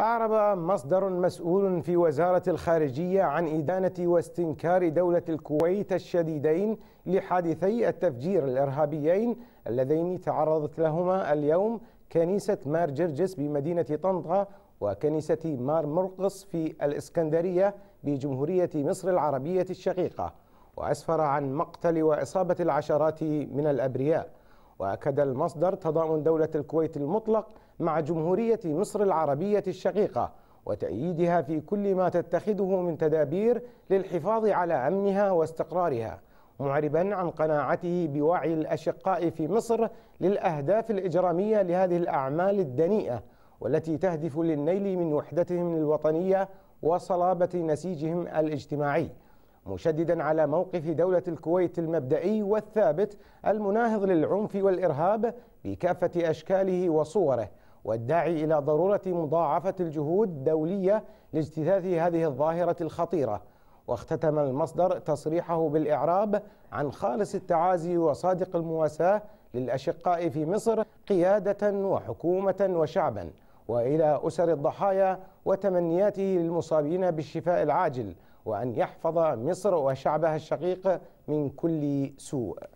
أعرب مصدر مسؤول في وزارة الخارجية عن إدانة واستنكار دولة الكويت الشديدين لحادثي التفجير الإرهابيين اللذين تعرضت لهما اليوم كنيسة مار جرجس بمدينة طنطا وكنيسة مار مرقص في الإسكندرية بجمهورية مصر العربية الشقيقة وأسفر عن مقتل وإصابة العشرات من الأبرياء وأكد المصدر تضامن دولة الكويت المطلق مع جمهورية مصر العربية الشقيقة وتأييدها في كل ما تتخذه من تدابير للحفاظ على أمنها واستقرارها معربا عن قناعته بوعي الأشقاء في مصر للأهداف الإجرامية لهذه الأعمال الدنيئة والتي تهدف للنيل من وحدتهم الوطنية وصلابة نسيجهم الاجتماعي مشددا على موقف دولة الكويت المبدئي والثابت المناهض للعنف والإرهاب بكافة أشكاله وصوره والداعي إلى ضرورة مضاعفة الجهود الدولية لاجتثاث هذه الظاهرة الخطيرة واختتم المصدر تصريحه بالإعراب عن خالص التعازي وصادق المواساة للأشقاء في مصر قيادة وحكومة وشعبا وإلى أسر الضحايا وتمنياته للمصابين بالشفاء العاجل وأن يحفظ مصر وشعبها الشقيق من كل سوء